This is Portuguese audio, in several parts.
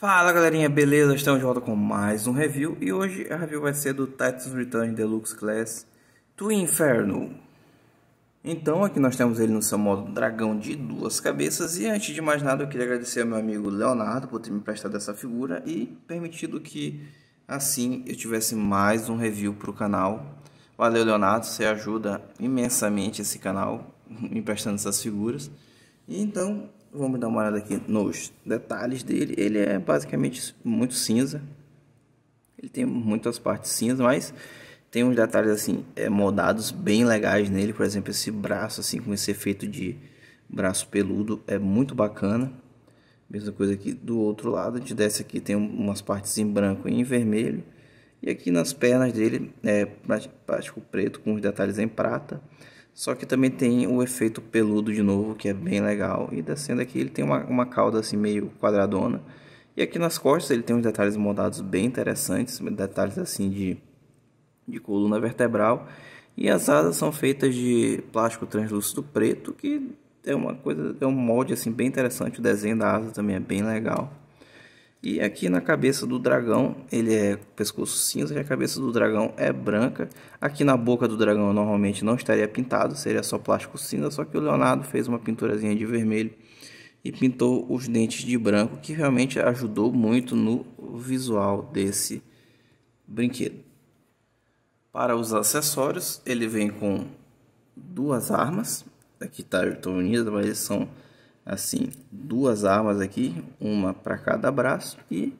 Fala galerinha, beleza? Estamos de volta com mais um review e hoje a review vai ser do Titus Return Deluxe Class Twin Inferno. Então aqui nós temos ele no seu modo dragão de duas cabeças e antes de mais nada eu queria agradecer ao meu amigo Leonardo por ter me prestado essa figura e permitido que assim eu tivesse mais um review para o canal. Valeu Leonardo, você ajuda imensamente esse canal me prestando essas figuras. e Então Vamos dar uma olhada aqui nos detalhes dele. Ele é basicamente muito cinza. Ele tem muitas partes cinza, mas tem uns detalhes assim, é, moldados bem legais nele. Por exemplo, esse braço assim com esse efeito de braço peludo é muito bacana. Mesma coisa aqui do outro lado, a gente desce aqui, tem umas partes em branco e em vermelho. E aqui nas pernas dele é plástico preto com os detalhes em prata. Só que também tem o efeito peludo de novo, que é bem legal. E descendo aqui, ele tem uma, uma cauda assim meio quadradona. E aqui nas costas ele tem uns detalhes moldados bem interessantes, detalhes assim de, de coluna vertebral. E as asas são feitas de plástico translúcido preto, que é uma coisa, é um molde assim bem interessante. O desenho da asa também é bem legal. E aqui na cabeça do dragão, ele é pescoço cinza e a cabeça do dragão é branca. Aqui na boca do dragão normalmente não estaria pintado, seria só plástico cinza, só que o Leonardo fez uma pinturazinha de vermelho e pintou os dentes de branco, que realmente ajudou muito no visual desse brinquedo. Para os acessórios, ele vem com duas armas, aqui tá, estão unidas, mas eles são assim, duas armas aqui, uma para cada braço e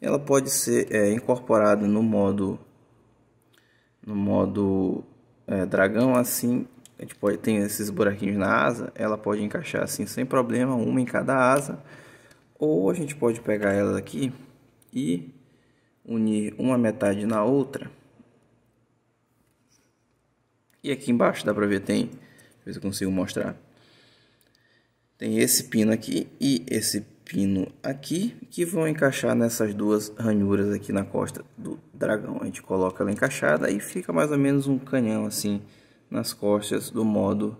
ela pode ser é, incorporada no modo no modo é, dragão assim a gente pode tem esses buraquinhos na asa ela pode encaixar assim sem problema uma em cada asa ou a gente pode pegar ela aqui e unir uma metade na outra e aqui embaixo dá para ver tem ver se eu consigo mostrar tem esse pino aqui e esse pino aqui que vão encaixar nessas duas ranhuras aqui na costa do dragão. A gente coloca ela encaixada e fica mais ou menos um canhão assim nas costas do modo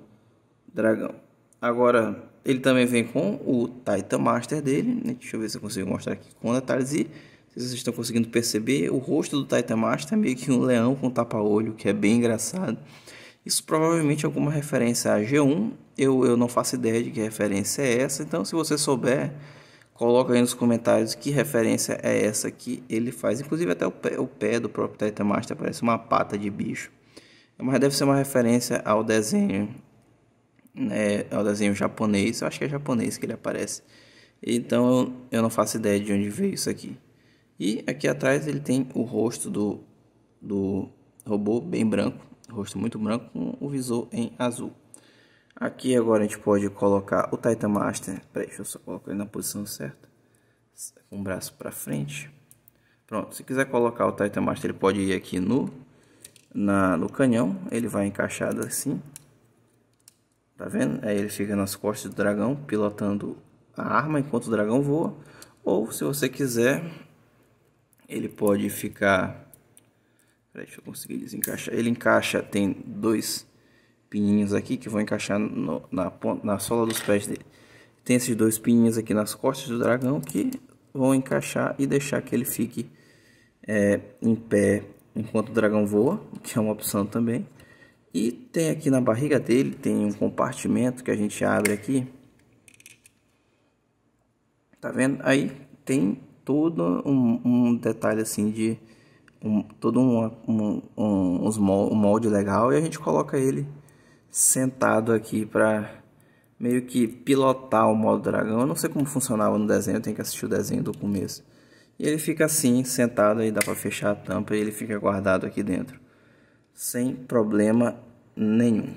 dragão. Agora ele também vem com o Titan Master dele, né? deixa eu ver se eu consigo mostrar aqui com detalhes e se vocês estão conseguindo perceber, o rosto do Titan Master é meio que um leão com tapa-olho, que é bem engraçado. Isso provavelmente é alguma referência a G1. Eu, eu não faço ideia de que referência é essa. Então, se você souber, coloca aí nos comentários que referência é essa que ele faz. Inclusive, até o pé, o pé do próprio Master parece uma pata de bicho. Mas deve ser uma referência ao desenho, né, ao desenho japonês. Eu acho que é japonês que ele aparece. Então, eu não faço ideia de onde veio isso aqui. E aqui atrás ele tem o rosto do, do robô bem branco rosto muito branco com o visor em azul. Aqui agora a gente pode colocar o Titan Master, peraí, deixa eu só colocar ele na posição certa, com o braço para frente. Pronto, se quiser colocar o Titan Master, ele pode ir aqui no, na, no canhão, ele vai encaixado assim. Tá vendo? Aí ele fica nas costas do dragão, pilotando a arma enquanto o dragão voa. Ou se você quiser, ele pode ficar Peraí, deixa eu conseguir desencaixar. Ele encaixa, tem dois pininhos aqui que vão encaixar no, na, na sola dos pés dele. Tem esses dois pininhos aqui nas costas do dragão que vão encaixar e deixar que ele fique é, em pé enquanto o dragão voa, que é uma opção também. E tem aqui na barriga dele, tem um compartimento que a gente abre aqui. Tá vendo? Aí tem todo um, um detalhe assim de um, todo um, um, um, um molde legal e a gente coloca ele sentado aqui para meio que pilotar o modo dragão. Eu não sei como funcionava no desenho, tem que assistir o desenho do começo. E ele fica assim, sentado, aí dá para fechar a tampa e ele fica guardado aqui dentro, sem problema nenhum.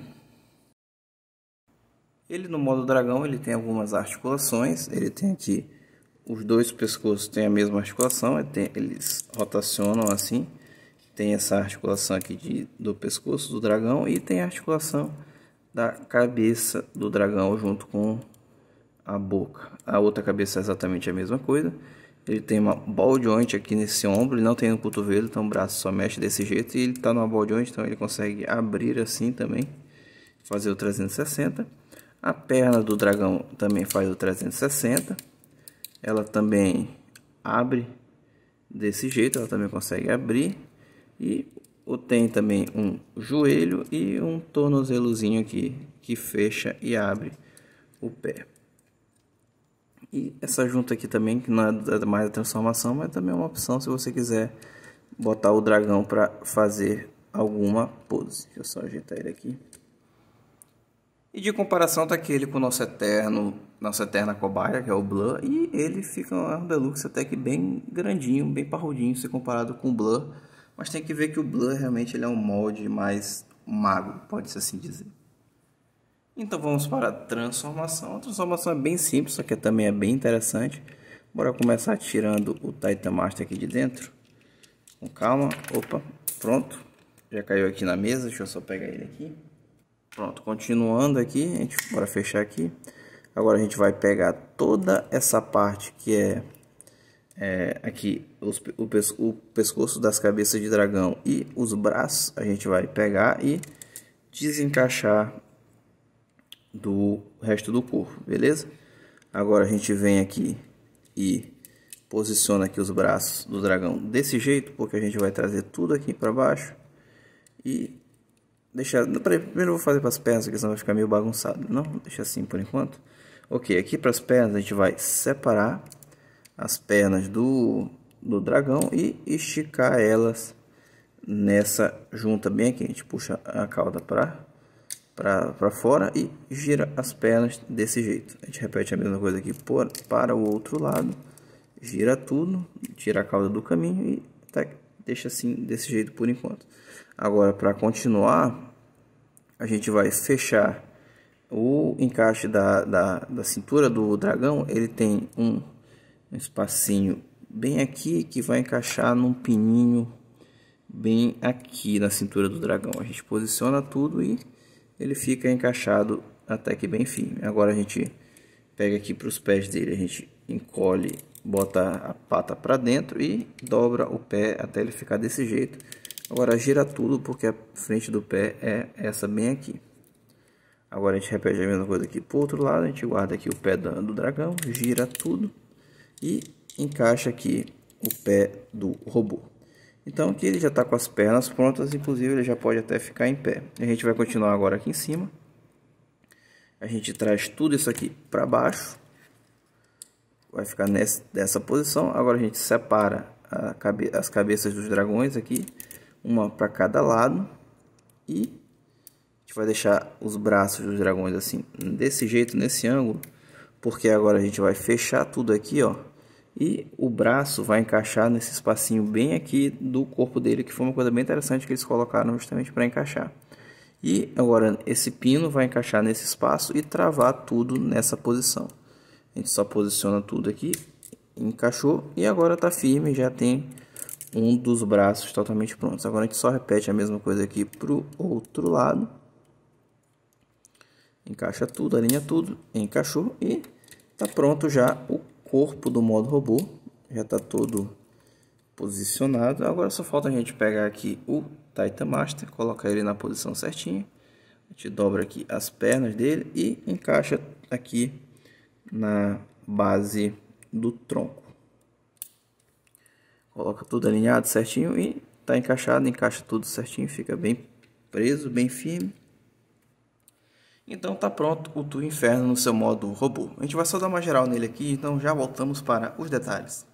Ele no modo dragão, ele tem algumas articulações, ele tem aqui os dois pescoços têm a mesma articulação, é, eles rotacionam assim. Tem essa articulação aqui de, do pescoço do dragão e tem a articulação da cabeça do dragão junto com a boca. A outra cabeça é exatamente a mesma coisa. Ele tem uma ball joint aqui nesse ombro, ele não tem no cotovelo, então o braço só mexe desse jeito. E ele está numa ball joint, então ele consegue abrir assim também, fazer o 360. A perna do dragão também faz o 360 ela também abre desse jeito, ela também consegue abrir e tem também um joelho e um tornozelozinho aqui que fecha e abre o pé. E essa junta aqui também, que não é mais a transformação, mas também é uma opção se você quiser botar o dragão para fazer alguma pose. Deixa eu só ajeitar ele aqui. E de comparação tá aquele com o nosso eterno, nossa eterna cobaia, que é o Blur, e ele fica um deluxe até que bem grandinho, bem parrudinho se comparado com o Blur, mas tem que ver que o Blur realmente ele é um molde mais mago, pode-se assim dizer. Então vamos para a transformação. A transformação é bem simples, só que também é bem interessante. Bora começar tirando o Titan Master aqui de dentro. Com calma. Opa, pronto. Já caiu aqui na mesa, deixa eu só pegar ele aqui. Pronto, continuando aqui, a gente bora fechar aqui. Agora a gente vai pegar toda essa parte que é, é aqui os, o, o pescoço das cabeças de dragão e os braços. A gente vai pegar e desencaixar do resto do corpo, beleza? Agora a gente vem aqui e posiciona aqui os braços do dragão desse jeito, porque a gente vai trazer tudo aqui para baixo e Deixar. Peraí, primeiro eu vou fazer para as pernas, porque senão vai ficar meio bagunçado. Não, deixa assim por enquanto. Ok, aqui para as pernas a gente vai separar as pernas do, do dragão e esticar elas nessa junta bem aqui. A gente puxa a cauda para para fora e gira as pernas desse jeito. A gente repete a mesma coisa aqui por, para o outro lado, gira tudo, tira a cauda do caminho e tá, deixa assim desse jeito por enquanto. Agora, para continuar, a gente vai fechar o encaixe da, da, da cintura do dragão. Ele tem um, um espacinho bem aqui que vai encaixar num pininho bem aqui na cintura do dragão. A gente posiciona tudo e ele fica encaixado até que bem firme. Agora a gente pega aqui para os pés dele, a gente encolhe, bota a pata para dentro e dobra o pé até ele ficar desse jeito. Agora gira tudo porque a frente do pé é essa bem aqui. Agora a gente repete a mesma coisa aqui pro outro lado, a gente guarda aqui o pé do dragão, gira tudo e encaixa aqui o pé do robô. Então aqui ele já está com as pernas prontas, inclusive ele já pode até ficar em pé. A gente vai continuar agora aqui em cima. A gente traz tudo isso aqui para baixo. Vai ficar nessa, posição. Agora a gente separa cabe, as cabeças dos dragões aqui uma para cada lado e a gente vai deixar os braços dos dragões assim desse jeito nesse ângulo porque agora a gente vai fechar tudo aqui ó e o braço vai encaixar nesse espacinho bem aqui do corpo dele que foi uma coisa bem interessante que eles colocaram justamente para encaixar e agora esse pino vai encaixar nesse espaço e travar tudo nessa posição a gente só posiciona tudo aqui encaixou e agora está firme já tem um dos braços totalmente prontos. Agora a gente só repete a mesma coisa aqui para o outro lado. Encaixa tudo, alinha tudo, encaixou e está pronto já o corpo do modo robô. Já está todo posicionado. Agora só falta a gente pegar aqui o Titan Master, colocar ele na posição certinha. A gente dobra aqui as pernas dele e encaixa aqui na base do tronco. Coloca tudo alinhado certinho e tá encaixado, encaixa tudo certinho, fica bem preso, bem firme. Então tá pronto o Tu Inferno no seu modo robô. A gente vai só dar uma geral nele aqui, então já voltamos para os detalhes.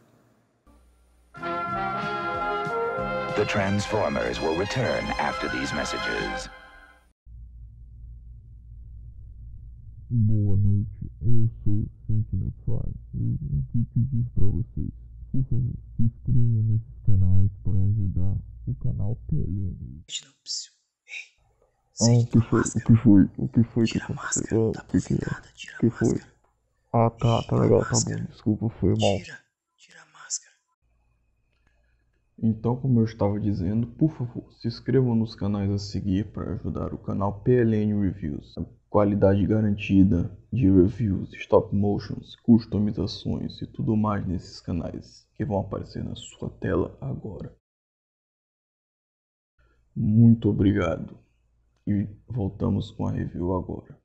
The Transformers will return after these messages. Boa noite, eu sou o Sentinel Prime. Eu vim aqui pedir para vocês por então, favor, se inscreva nesses canais para ajudar o canal PLN. Ei, ah, o que foi? Máscara. O que foi? O que foi tira que Máscara, ah, tá que, que, é? nada, que foi? Ah, tá, tá legal, tá bom. Desculpa, foi mal. Então, como eu estava dizendo, por favor, se inscrevam nos canais a seguir para ajudar o canal PLN Reviews. Qualidade garantida de reviews, stop motions, customizações e tudo mais nesses canais que vão aparecer na sua tela agora. Muito obrigado e voltamos com a review agora.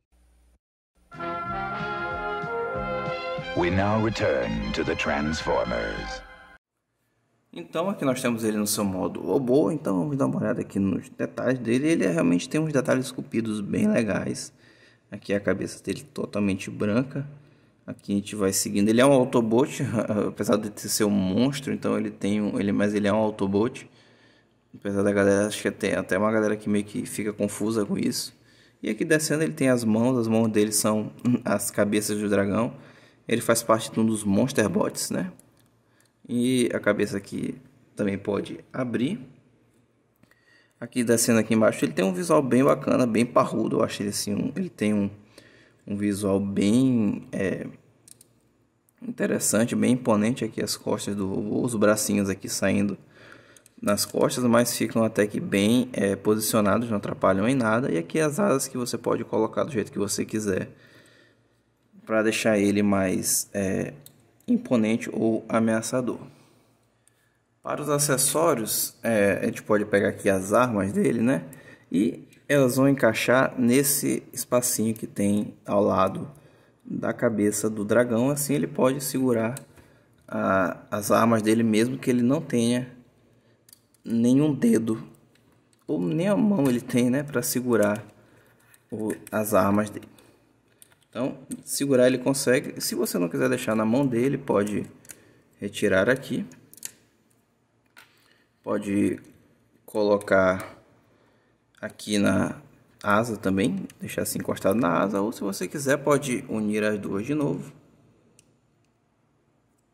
We now return to the Transformers. Então aqui nós temos ele no seu modo robô, então vamos dar uma olhada aqui nos detalhes dele. Ele é, realmente tem uns detalhes esculpidos bem legais. Aqui a cabeça dele totalmente branca. Aqui a gente vai seguindo. Ele é um Autobot, apesar de ser um monstro, então ele tem um, ele, mas ele é um Autobot. Apesar da galera, acho que é tem até uma galera que meio que fica confusa com isso. E aqui descendo ele tem as mãos, as mãos dele são as cabeças do dragão. Ele faz parte de um dos Monster Bots, né? E a cabeça aqui também pode abrir. Aqui descendo aqui embaixo, ele tem um visual bem bacana, bem parrudo. Eu achei assim, um, ele tem um, um visual bem é, interessante, bem imponente aqui as costas do robô, os bracinhos aqui saindo nas costas, mas ficam até que bem é, posicionados, não atrapalham em nada. E aqui as asas que você pode colocar do jeito que você quiser para deixar ele mais é, imponente ou ameaçador. Para os acessórios, é, a gente pode pegar aqui as armas dele, né? E elas vão encaixar nesse espacinho que tem ao lado da cabeça do dragão. Assim ele pode segurar a, as armas dele mesmo que ele não tenha nenhum dedo ou nem a mão ele tem, né, para segurar o, as armas dele. Então, segurar ele consegue. Se você não quiser deixar na mão dele, pode retirar aqui. Pode colocar aqui na asa também, deixar assim encostado na asa, ou se você quiser pode unir as duas de novo.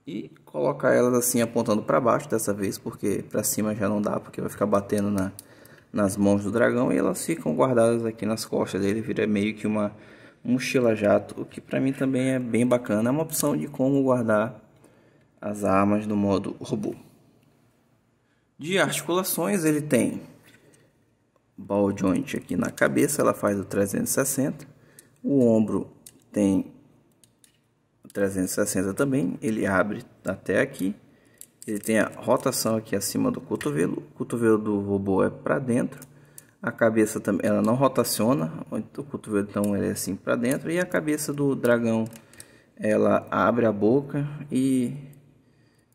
E colocar elas assim apontando para baixo dessa vez, porque para cima já não dá, porque vai ficar batendo na, nas mãos do dragão e elas ficam guardadas aqui nas costas dele, vira meio que uma mochila jato, o que para mim também é bem bacana, é uma opção de como guardar as armas no modo robô. De articulações, ele tem ball joint aqui na cabeça, ela faz o 360. O ombro tem 360 também, ele abre até aqui. Ele tem a rotação aqui acima do cotovelo. O cotovelo do robô é para dentro a cabeça também ela não rotaciona, o cotovelo então ele é assim para dentro e a cabeça do dragão ela abre a boca e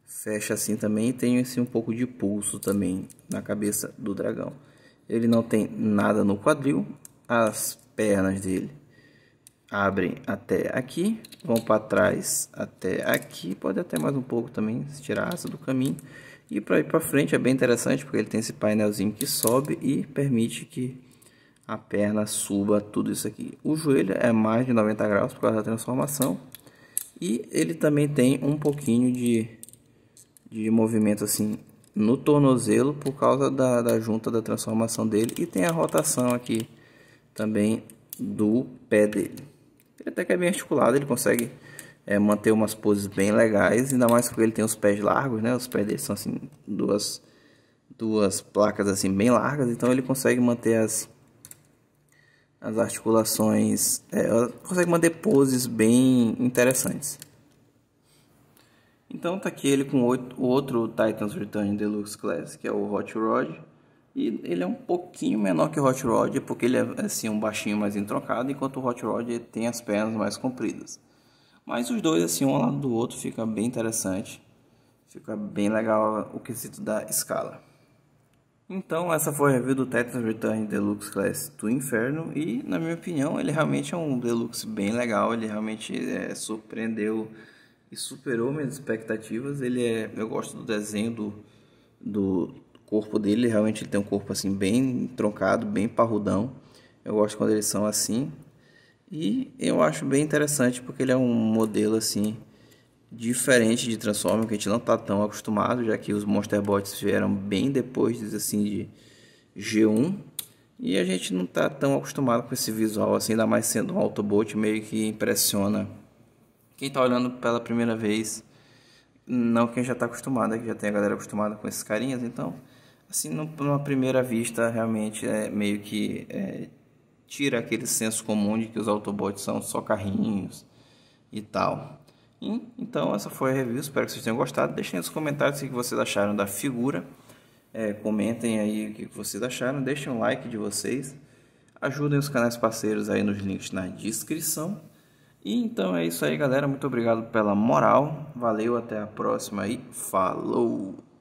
fecha assim também e tem assim um pouco de pulso também na cabeça do dragão. Ele não tem nada no quadril, as pernas dele abrem até aqui, vão para trás até aqui, pode até mais um pouco também se tirar do caminho e para ir para frente é bem interessante porque ele tem esse painelzinho que sobe e permite que a perna suba tudo isso aqui. O joelho é mais de 90 graus por causa da transformação. E ele também tem um pouquinho de, de movimento assim no tornozelo por causa da, da junta da transformação dele. E tem a rotação aqui também do pé dele. Ele até que é bem articulado, ele consegue é, manter umas poses bem legais, ainda mais porque ele tem os pés largos, né? Os pés dele são assim duas duas placas assim bem largas, então ele consegue manter as as articulações, é, consegue manter poses bem interessantes. Então tá aqui ele com o outro Titans Return Deluxe Class, que é o Hot Rod. E ele é um pouquinho menor que o Hot Rod, porque ele é assim um baixinho mais entrocado, enquanto o Hot Rod tem as pernas mais compridas. Mas os dois, assim, um ao lado do outro, fica bem interessante. Fica bem legal o quesito da escala. Então, essa foi a review do Tetris Return Deluxe Class do Inferno. E, na minha opinião, ele realmente é um Deluxe bem legal. Ele realmente é, surpreendeu e superou minhas expectativas. Ele é, eu gosto do desenho do, do corpo dele. Realmente ele tem um corpo assim bem troncado, bem parrudão. Eu gosto quando eles são assim. E eu acho bem interessante porque ele é um modelo assim diferente de Transformers que a gente não está tão acostumado, já que os Monster Bots vieram bem depois assim de G1 e a gente não está tão acostumado com esse visual assim, ainda mais sendo um Autobot meio que impressiona quem está olhando pela primeira vez, não quem já está acostumado, é que já tem a galera acostumada com esses carinhas, então assim, numa primeira vista realmente é meio que é, tira aquele senso comum de que os Autobots são só carrinhos e tal. E, então, essa foi a review. Espero que vocês tenham gostado. Deixem nos comentários o que vocês acharam da figura. É, comentem aí o que vocês acharam. Deixem um like de vocês. Ajudem os canais parceiros aí nos links na descrição. E então é isso aí, galera. Muito obrigado pela moral. Valeu, até a próxima e falou!